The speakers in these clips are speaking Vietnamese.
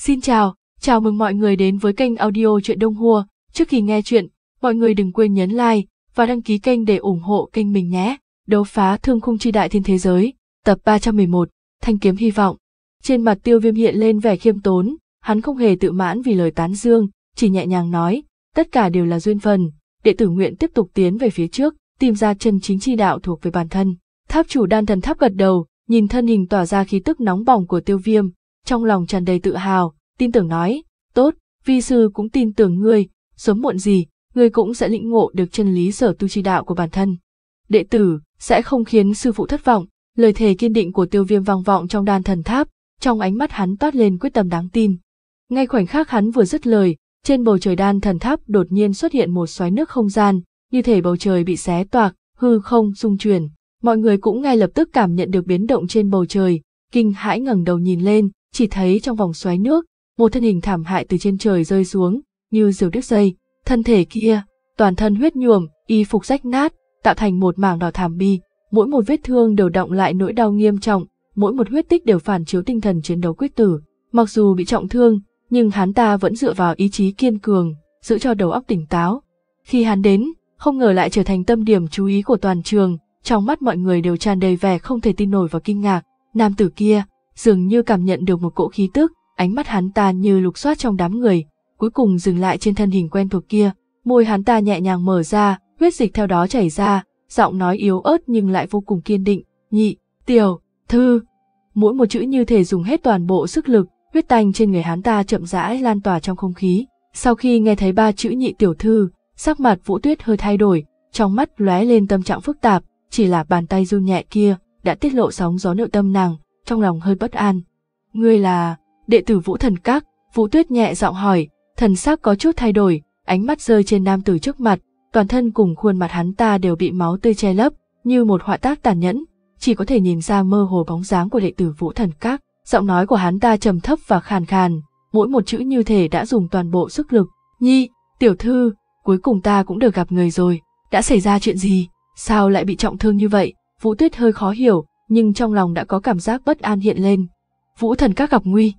Xin chào, chào mừng mọi người đến với kênh audio truyện Đông Hua. Trước khi nghe chuyện, mọi người đừng quên nhấn like và đăng ký kênh để ủng hộ kênh mình nhé. Đấu phá thương khung chi đại thiên thế giới, tập 311, Thanh kiếm hy vọng. Trên mặt tiêu viêm hiện lên vẻ khiêm tốn, hắn không hề tự mãn vì lời tán dương, chỉ nhẹ nhàng nói, tất cả đều là duyên phần, đệ tử nguyện tiếp tục tiến về phía trước, tìm ra chân chính chi đạo thuộc về bản thân. Tháp chủ đan thần tháp gật đầu, nhìn thân hình tỏa ra khí tức nóng bỏng của tiêu viêm, trong lòng tràn đầy tự hào, tin tưởng nói, tốt, vi sư cũng tin tưởng ngươi, sớm muộn gì, ngươi cũng sẽ lĩnh ngộ được chân lý sở tu chi đạo của bản thân. Đệ tử, sẽ không khiến sư phụ thất vọng, lời thề kiên định của tiêu viêm vang vọng trong đan thần tháp, trong ánh mắt hắn toát lên quyết tâm đáng tin. Ngay khoảnh khắc hắn vừa dứt lời, trên bầu trời đan thần tháp đột nhiên xuất hiện một xoáy nước không gian, như thể bầu trời bị xé toạc, hư không rung chuyển. Mọi người cũng ngay lập tức cảm nhận được biến động trên bầu trời, kinh hãi ngẩng đầu nhìn lên, chỉ thấy trong vòng xoáy nước, một thân hình thảm hại từ trên trời rơi xuống, như diều đứt dây, thân thể kia, toàn thân huyết nhuộm, y phục rách nát, tạo thành một mảng đỏ thảm bi, mỗi một vết thương đều động lại nỗi đau nghiêm trọng, mỗi một huyết tích đều phản chiếu tinh thần chiến đấu quyết tử. Mặc dù bị trọng thương, nhưng hắn ta vẫn dựa vào ý chí kiên cường, giữ cho đầu óc tỉnh táo. Khi hắn đến, không ngờ lại trở thành tâm điểm chú ý của toàn trường, trong mắt mọi người đều tràn đầy vẻ không thể tin nổi và kinh ngạc. Nam tử kia, dường như cảm nhận được một cỗ khí tức, ánh mắt hắn ta như lục soát trong đám người, cuối cùng dừng lại trên thân hình quen thuộc kia, môi hắn ta nhẹ nhàng mở ra, huyết dịch theo đó chảy ra, giọng nói yếu ớt nhưng lại vô cùng kiên định, nhị, tiểu, thư. Mỗi một chữ như thể dùng hết toàn bộ sức lực, huyết tanh trên người hắn ta chậm rãi lan tỏa trong không khí. Sau khi nghe thấy ba chữ nhị tiểu thư, sắc mặt Vũ Tuyết hơi thay đổi, trong mắt lóe lên tâm trạng phức tạp, chỉ là bàn tay run nhẹ kia đã tiết lộ sóng gió nội tâm nàng, trong lòng hơi bất an. Ngươi là đệ tử Vũ Thần Các, Vũ Tuyết nhẹ giọng hỏi, thần sắc có chút thay đổi, ánh mắt rơi trên nam tử trước mặt, toàn thân cùng khuôn mặt hắn ta đều bị máu tươi che lấp, như một họa tác tàn nhẫn, chỉ có thể nhìn ra mơ hồ bóng dáng của đệ tử Vũ Thần Các. Giọng nói của hắn ta trầm thấp và khàn khàn, mỗi một chữ như thể đã dùng toàn bộ sức lực. Nhi, tiểu thư, cuối cùng ta cũng được gặp người rồi, đã xảy ra chuyện gì, sao lại bị trọng thương như vậy? Vũ Tuyết hơi khó hiểu, nhưng trong lòng đã có cảm giác bất an hiện lên. Vũ thần các gặp nguy.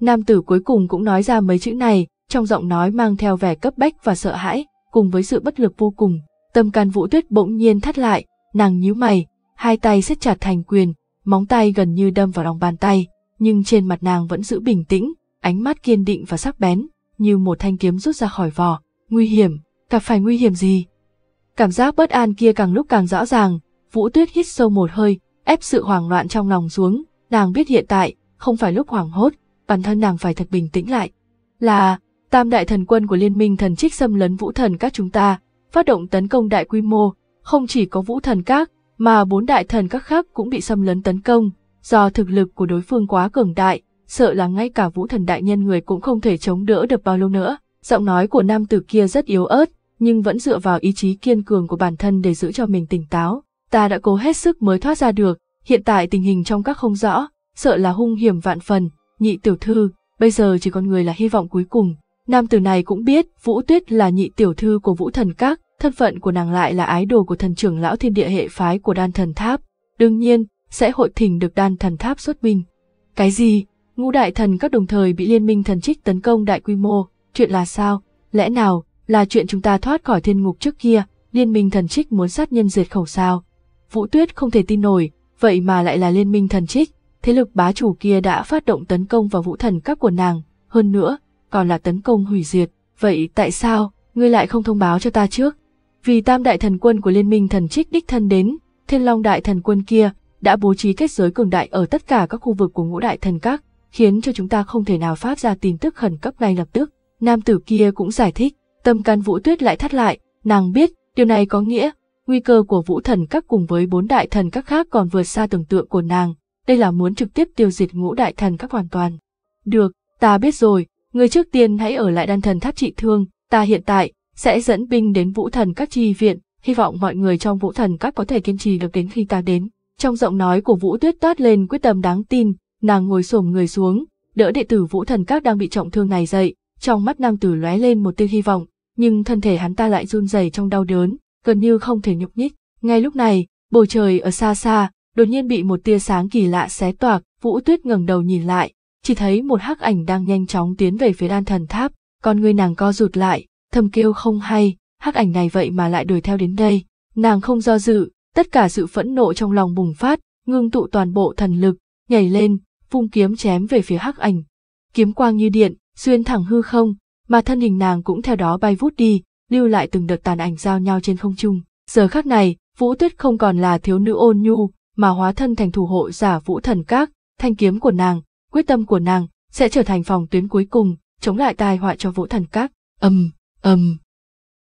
Nam tử cuối cùng cũng nói ra mấy chữ này, trong giọng nói mang theo vẻ cấp bách và sợ hãi, cùng với sự bất lực vô cùng. Tâm can vũ tuyết bỗng nhiên thắt lại, nàng nhíu mày, hai tay siết chặt thành quyền, móng tay gần như đâm vào lòng bàn tay, nhưng trên mặt nàng vẫn giữ bình tĩnh, ánh mắt kiên định và sắc bén, như một thanh kiếm rút ra khỏi vỏ. Nguy hiểm, gặp phải nguy hiểm gì? Cảm giác bất an kia càng lúc càng rõ ràng, Vũ Tuyết hít sâu một hơi, ép sự hoảng loạn trong lòng xuống, nàng biết hiện tại, không phải lúc hoảng hốt, bản thân nàng phải thật bình tĩnh lại. Là, tam đại thần quân của liên minh thần trích xâm lấn vũ thần các chúng ta, phát động tấn công đại quy mô, không chỉ có vũ thần các, mà bốn đại thần các khác cũng bị xâm lấn tấn công, do thực lực của đối phương quá cường đại, sợ là ngay cả vũ thần đại nhân người cũng không thể chống đỡ được bao lâu nữa. Giọng nói của nam tử kia rất yếu ớt, nhưng vẫn dựa vào ý chí kiên cường của bản thân để giữ cho mình tỉnh táo ta đã cố hết sức mới thoát ra được, hiện tại tình hình trong các không rõ, sợ là hung hiểm vạn phần, nhị tiểu thư, bây giờ chỉ còn người là hy vọng cuối cùng. Nam tử này cũng biết Vũ Tuyết là nhị tiểu thư của Vũ Thần Các, thân phận của nàng lại là ái đồ của thần trưởng lão thiên địa hệ phái của đan thần tháp, đương nhiên sẽ hội thỉnh được đan thần tháp xuất binh. Cái gì? Ngũ đại thần các đồng thời bị liên minh thần trích tấn công đại quy mô, chuyện là sao? Lẽ nào là chuyện chúng ta thoát khỏi thiên ngục trước kia, liên minh thần trích muốn sát nhân diệt khẩu sao? Vũ Tuyết không thể tin nổi, vậy mà lại là liên minh thần trích, thế lực bá chủ kia đã phát động tấn công vào vũ thần các của nàng, hơn nữa, còn là tấn công hủy diệt. Vậy tại sao, ngươi lại không thông báo cho ta trước? Vì tam đại thần quân của liên minh thần trích đích thân đến, thiên long đại thần quân kia đã bố trí kết giới cường đại ở tất cả các khu vực của ngũ đại thần các, khiến cho chúng ta không thể nào phát ra tin tức khẩn cấp ngay lập tức. Nam tử kia cũng giải thích, tâm can vũ tuyết lại thắt lại, nàng biết, điều này có nghĩa nguy cơ của vũ thần các cùng với bốn đại thần các khác còn vượt xa tưởng tượng của nàng, đây là muốn trực tiếp tiêu diệt ngũ đại thần các hoàn toàn. Được, ta biết rồi, người trước tiên hãy ở lại đan thần tháp trị thương, ta hiện tại sẽ dẫn binh đến vũ thần các chi viện, hy vọng mọi người trong vũ thần các có thể kiên trì được đến khi ta đến. Trong giọng nói của Vũ Tuyết toát lên quyết tâm đáng tin, nàng ngồi xổm người xuống, đỡ đệ tử Vũ Thần Các đang bị trọng thương này dậy, trong mắt nam tử lóe lên một tia hy vọng, nhưng thân thể hắn ta lại run rẩy trong đau đớn, gần như không thể nhúc nhích. Ngay lúc này, bầu trời ở xa xa, đột nhiên bị một tia sáng kỳ lạ xé toạc, Vũ Tuyết ngẩng đầu nhìn lại, chỉ thấy một hắc ảnh đang nhanh chóng tiến về phía đan thần tháp, con người nàng co rụt lại, thầm kêu không hay, hắc ảnh này vậy mà lại đuổi theo đến đây. Nàng không do dự, tất cả sự phẫn nộ trong lòng bùng phát, ngưng tụ toàn bộ thần lực, nhảy lên, vung kiếm chém về phía hắc ảnh. Kiếm quang như điện, xuyên thẳng hư không, mà thân hình nàng cũng theo đó bay vút đi, lưu lại từng đợt tàn ảnh giao nhau trên không trung. Giờ khắc này, Vũ Tuyết không còn là thiếu nữ ôn nhu, mà hóa thân thành thủ hộ giả Vũ Thần Các, thanh kiếm của nàng, quyết tâm của nàng sẽ trở thành phòng tuyến cuối cùng, chống lại tai họa cho Vũ Thần Các. Ầm, um, ầm.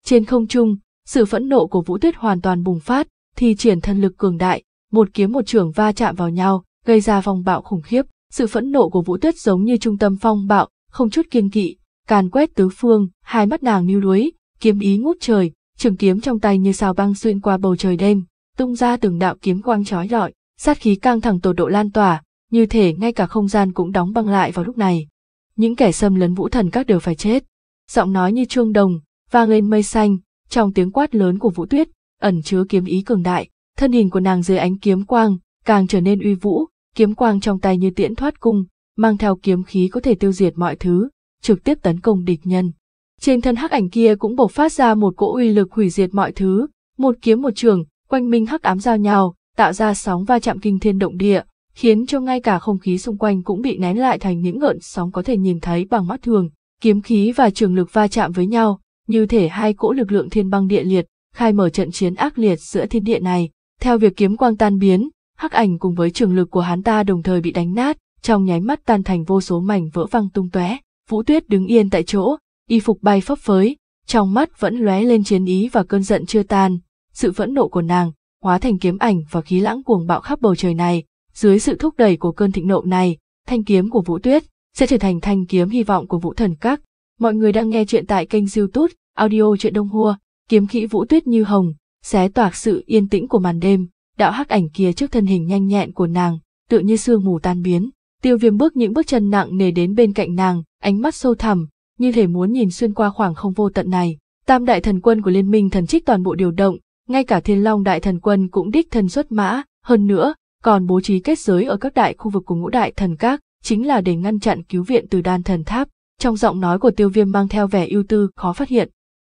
Trên không trung, sự phẫn nộ của Vũ Tuyết hoàn toàn bùng phát, thì triển thân lực cường đại, một kiếm một trường va chạm vào nhau, gây ra vòng bạo khủng khiếp. Sự phẫn nộ của Vũ Tuyết giống như trung tâm phong bạo, không chút kiên kỵ, càn quét tứ phương, hai mắt nàng níu đuối, kiếm ý ngút trời, trường kiếm trong tay như sao băng xuyên qua bầu trời đêm, tung ra từng đạo kiếm quang chói lọi, sát khí căng thẳng tột độ lan tỏa, như thể ngay cả không gian cũng đóng băng lại vào lúc này. Những kẻ xâm lấn vũ thần các đều phải chết. Giọng nói như chuông đồng, vang lên mây xanh, trong tiếng quát lớn của vũ tuyết, ẩn chứa kiếm ý cường đại, thân hình của nàng dưới ánh kiếm quang, càng trở nên uy vũ, kiếm quang trong tay như tiễn thoát cung, mang theo kiếm khí có thể tiêu diệt mọi thứ, trực tiếp tấn công địch nhân. Trên thân hắc ảnh kia cũng bộc phát ra một cỗ uy lực hủy diệt mọi thứ, một kiếm một trường, quanh minh hắc ám giao nhau tạo ra sóng va chạm kinh thiên động địa, khiến cho ngay cả không khí xung quanh cũng bị nén lại thành những ngợn sóng có thể nhìn thấy bằng mắt thường. Kiếm khí và trường lực va chạm với nhau, như thể hai cỗ lực lượng thiên băng địa liệt, khai mở trận chiến ác liệt giữa thiên địa này. Theo việc kiếm quang tan biến, hắc ảnh cùng với trường lực của hắn ta đồng thời bị đánh nát, trong nháy mắt tan thành vô số mảnh vỡ văng tung tóe. Vũ Tuyết đứng yên tại chỗ, y phục bay phấp phới, trong mắt vẫn lóe lên chiến ý và cơn giận chưa tan, sự phẫn nộ của nàng, hóa thành kiếm ảnh và khí lãng cuồng bạo khắp bầu trời này, dưới sự thúc đẩy của cơn thịnh nộ này, thanh kiếm của Vũ Tuyết sẽ trở thành thanh kiếm hy vọng của Vũ Thần Các. Mọi người đang nghe chuyện tại kênh YouTube Audio truyện Đông Hua, kiếm khí Vũ Tuyết như hồng, xé toạc sự yên tĩnh của màn đêm, đạo hắc ảnh kia trước thân hình nhanh nhẹn của nàng, tựa như sương mù tan biến. Tiêu Viêm bước những bước chân nặng nề đến bên cạnh nàng, ánh mắt sâu thẳm, như thể muốn nhìn xuyên qua khoảng không vô tận này. Tam đại thần quân của liên minh thần trích toàn bộ điều động, ngay cả Thiên Long đại thần quân cũng đích thân xuất mã, hơn nữa, còn bố trí kết giới ở các đại khu vực của ngũ đại thần các, chính là để ngăn chặn cứu viện từ đan thần tháp. Trong giọng nói của tiêu viêm mang theo vẻ ưu tư khó phát hiện.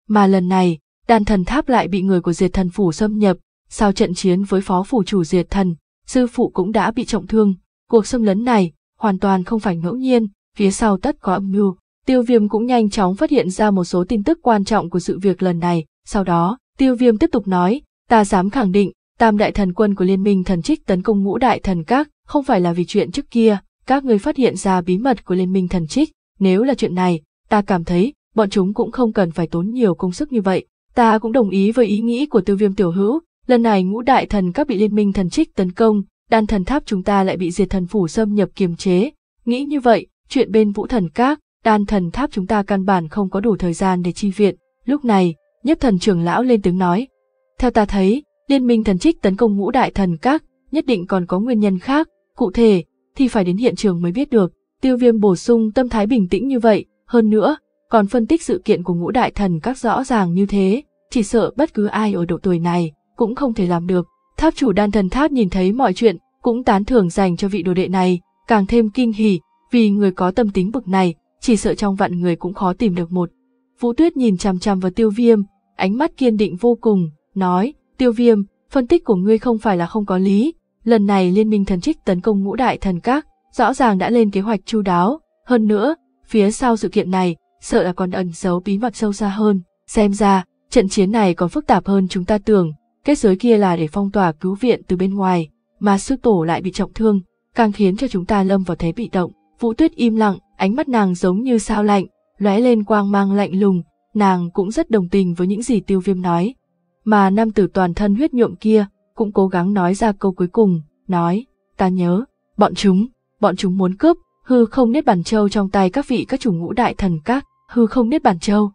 Mà lần này, đan thần tháp lại bị người của diệt thần phủ xâm nhập, sau trận chiến với phó phủ chủ diệt thần, sư phụ cũng đã bị trọng thương. Cuộc xâm lấn này, hoàn toàn không phải ngẫu nhiên, phía sau tất có âm mưu. Tiêu Viêm cũng nhanh chóng phát hiện ra một số tin tức quan trọng của sự việc lần này, sau đó, Tiêu Viêm tiếp tục nói, ta dám khẳng định, tam đại thần quân của liên minh thần trích tấn công ngũ đại thần các, không phải là vì chuyện trước kia, các người phát hiện ra bí mật của liên minh thần trích, nếu là chuyện này, ta cảm thấy, bọn chúng cũng không cần phải tốn nhiều công sức như vậy. Ta cũng đồng ý với ý nghĩ của tiêu viêm tiểu hữu, lần này ngũ đại thần các bị liên minh thần trích tấn công, đan thần tháp chúng ta lại bị diệt thần phủ xâm nhập kiềm chế. Nghĩ như vậy, chuyện bên vũ thần các, đan thần tháp chúng ta căn bản không có đủ thời gian để chi viện. Lúc này, nhất thần trưởng lão lên tiếng nói. Theo ta thấy, liên minh thần trích tấn công ngũ đại thần các, nhất định còn có nguyên nhân khác, cụ thể, thì phải đến hiện trường mới biết được. Tiêu viêm bổ sung tâm thái bình tĩnh như vậy, hơn nữa, còn phân tích sự kiện của ngũ đại thần các rõ ràng như thế, chỉ sợ bất cứ ai ở độ tuổi này cũng không thể làm được. Tháp chủ đan thần tháp nhìn thấy mọi chuyện, cũng tán thưởng dành cho vị đồ đệ này, càng thêm kinh hỉ, vì người có tâm tính bực này chỉ sợ trong vạn người cũng khó tìm được một. Vũ Tuyết nhìn chằm chằm vào tiêu viêm, ánh mắt kiên định vô cùng, nói, tiêu viêm, phân tích của ngươi không phải là không có lý, lần này liên minh thần trích tấn công ngũ đại thần các, rõ ràng đã lên kế hoạch chu đáo, hơn nữa, phía sau sự kiện này, sợ là còn ẩn giấu bí mật sâu xa hơn, xem ra, trận chiến này còn phức tạp hơn chúng ta tưởng, kết giới kia là để phong tỏa cứu viện từ bên ngoài, mà sư tổ lại bị trọng thương, càng khiến cho chúng ta lâm vào thế bị động. Vũ Tuyết im lặng, ánh mắt nàng giống như sao lạnh, lóe lên quang mang lạnh lùng, nàng cũng rất đồng tình với những gì tiêu viêm nói. Mà nam tử toàn thân huyết nhuộm kia, cũng cố gắng nói ra câu cuối cùng, nói, ta nhớ, bọn chúng, bọn chúng muốn cướp, hư không nết bản châu trong tay các vị các chủ ngũ đại thần các, hư không nết bản châu.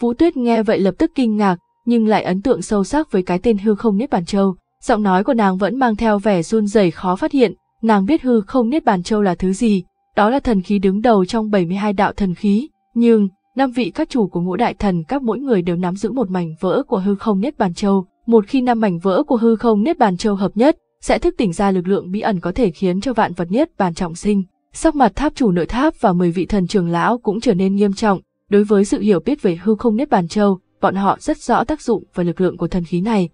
Vũ Tuyết nghe vậy lập tức kinh ngạc, nhưng lại ấn tượng sâu sắc với cái tên hư không nết bản châu, giọng nói của nàng vẫn mang theo vẻ run rẩy khó phát hiện, nàng biết hư không nết bản châu là thứ gì, đó là thần khí đứng đầu trong 72 đạo thần khí, nhưng năm vị các chủ của ngũ đại thần các mỗi người đều nắm giữ một mảnh vỡ của hư không niết bàn châu, một khi năm mảnh vỡ của hư không niết bàn châu hợp nhất, sẽ thức tỉnh ra lực lượng bí ẩn có thể khiến cho vạn vật niết bàn trọng sinh. Sắc mặt tháp chủ nội tháp và 10 vị thần trưởng lão cũng trở nên nghiêm trọng, đối với sự hiểu biết về hư không niết bàn châu, bọn họ rất rõ tác dụng và lực lượng của thần khí này.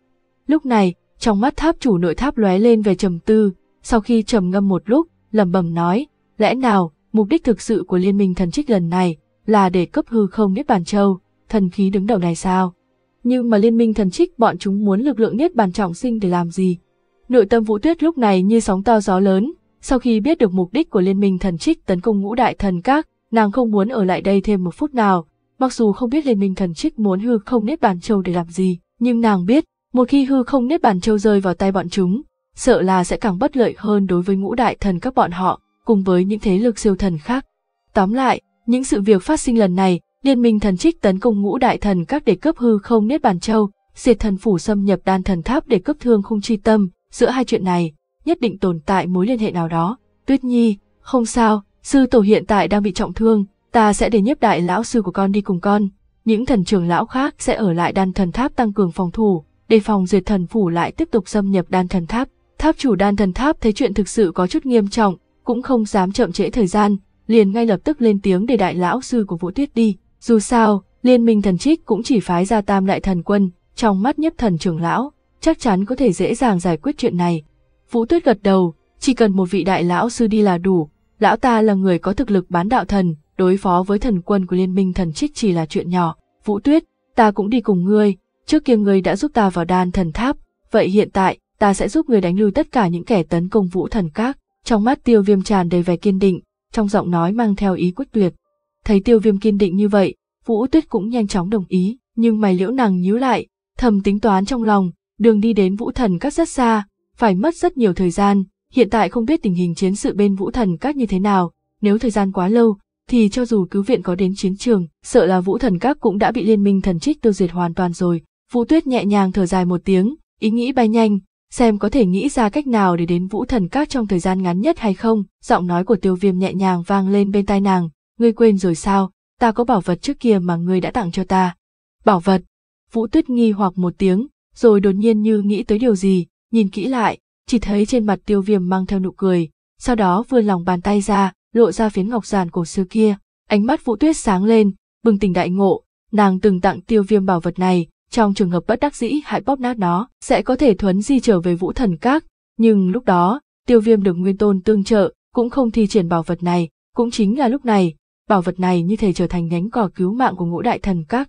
Lúc này, trong mắt tháp chủ nội tháp lóe lên về trầm tư, sau khi trầm ngâm một lúc, lẩm bẩm nói, Lẽ nào, mục đích thực sự của liên minh thần trích lần này là để cấp hư không Niết Bàn Châu, thần khí đứng đầu này sao? Nhưng mà liên minh thần trích bọn chúng muốn lực lượng Niết Bàn Trọng Sinh để làm gì? Nội tâm Vũ Tuyết lúc này như sóng to gió lớn, sau khi biết được mục đích của liên minh thần trích tấn công ngũ đại thần các, nàng không muốn ở lại đây thêm một phút nào, mặc dù không biết liên minh thần trích muốn hư không Niết Bàn Châu để làm gì, nhưng nàng biết, một khi hư không Niết Bàn Châu rơi vào tay bọn chúng, sợ là sẽ càng bất lợi hơn đối với ngũ đại thần các bọn họ cùng với những thế lực siêu thần khác. Tóm lại, những sự việc phát sinh lần này, liên minh thần trích tấn công ngũ đại thần các để cướp hư không niết bàn châu, diệt thần phủ xâm nhập đan thần tháp để cướp thương khung chi tâm, giữa hai chuyện này, nhất định tồn tại mối liên hệ nào đó. Tuyết Nhi, không sao, sư tổ hiện tại đang bị trọng thương, ta sẽ để nhiếp đại lão sư của con đi cùng con. Những thần trưởng lão khác sẽ ở lại đan thần tháp tăng cường phòng thủ, đề phòng diệt thần phủ lại tiếp tục xâm nhập đan thần tháp. Tháp chủ đan thần tháp thấy chuyện thực sự có chút nghiêm trọng, cũng không dám chậm trễ thời gian, liền ngay lập tức lên tiếng để đại lão sư của Vũ Tuyết đi. Dù sao, liên minh thần trích cũng chỉ phái ra tam đại thần quân, trong mắt nhất thần trưởng lão, chắc chắn có thể dễ dàng giải quyết chuyện này. Vũ Tuyết gật đầu, chỉ cần một vị đại lão sư đi là đủ, lão ta là người có thực lực bán đạo thần, đối phó với thần quân của liên minh thần trích chỉ là chuyện nhỏ. Vũ Tuyết, ta cũng đi cùng ngươi, trước kia ngươi đã giúp ta vào đan thần tháp, vậy hiện tại, ta sẽ giúp ngươi đánh lui tất cả những kẻ tấn công vũ thần các. Trong mắt tiêu viêm tràn đầy vẻ kiên định, trong giọng nói mang theo ý quyết tuyệt. Thấy tiêu viêm kiên định như vậy, Vũ Tuyết cũng nhanh chóng đồng ý, nhưng mày liễu nàng nhíu lại, thầm tính toán trong lòng, đường đi đến Vũ Thần Các rất xa, phải mất rất nhiều thời gian, hiện tại không biết tình hình chiến sự bên Vũ Thần Các như thế nào, nếu thời gian quá lâu, thì cho dù cứu viện có đến chiến trường, sợ là Vũ Thần Các cũng đã bị liên minh thần trích tiêu diệt hoàn toàn rồi. Vũ Tuyết nhẹ nhàng thở dài một tiếng, ý nghĩ bay nhanh, xem có thể nghĩ ra cách nào để đến vũ thần các trong thời gian ngắn nhất hay không. Giọng nói của tiêu viêm nhẹ nhàng vang lên bên tai nàng, ngươi quên rồi sao, ta có bảo vật trước kia mà ngươi đã tặng cho ta. Bảo vật, vũ tuyết nghi hoặc một tiếng, rồi đột nhiên như nghĩ tới điều gì, nhìn kỹ lại, chỉ thấy trên mặt tiêu viêm mang theo nụ cười, sau đó vươn lòng bàn tay ra, lộ ra phiến ngọc giản cổ xưa kia, ánh mắt vũ tuyết sáng lên, bừng tỉnh đại ngộ, nàng từng tặng tiêu viêm bảo vật này, trong trường hợp bất đắc dĩ hãy bóp nát nó, sẽ có thể thuấn di trở về vũ thần các, nhưng lúc đó, tiêu viêm được nguyên tôn tương trợ, cũng không thi triển bảo vật này, cũng chính là lúc này, bảo vật này như thể trở thành nhánh cỏ cứu mạng của ngũ đại thần các.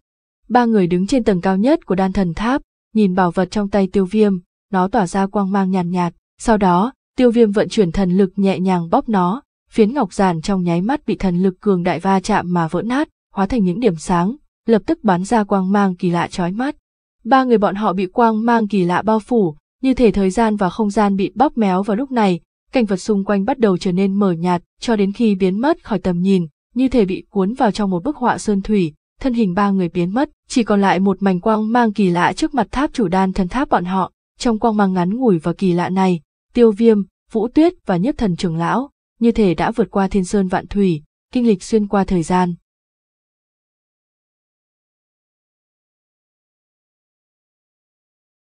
Ba người đứng trên tầng cao nhất của đan thần tháp, nhìn bảo vật trong tay tiêu viêm, nó tỏa ra quang mang nhàn nhạt, nhạt, sau đó, tiêu viêm vận chuyển thần lực nhẹ nhàng bóp nó, phiến ngọc giản trong nháy mắt bị thần lực cường đại va chạm mà vỡ nát, hóa thành những điểm sáng, lập tức bắn ra quang mang kỳ lạ chói mắt. Ba người bọn họ bị quang mang kỳ lạ bao phủ, như thể thời gian và không gian bị bóp méo vào lúc này, cảnh vật xung quanh bắt đầu trở nên mờ nhạt cho đến khi biến mất khỏi tầm nhìn, như thể bị cuốn vào trong một bức họa sơn thủy, thân hình ba người biến mất, chỉ còn lại một mảnh quang mang kỳ lạ trước mặt tháp chủ đan thần tháp bọn họ, trong quang mang ngắn ngủi và kỳ lạ này, tiêu viêm, vũ tuyết và nhất thần trưởng lão, như thể đã vượt qua thiên sơn vạn thủy, kinh lịch xuyên qua thời gian.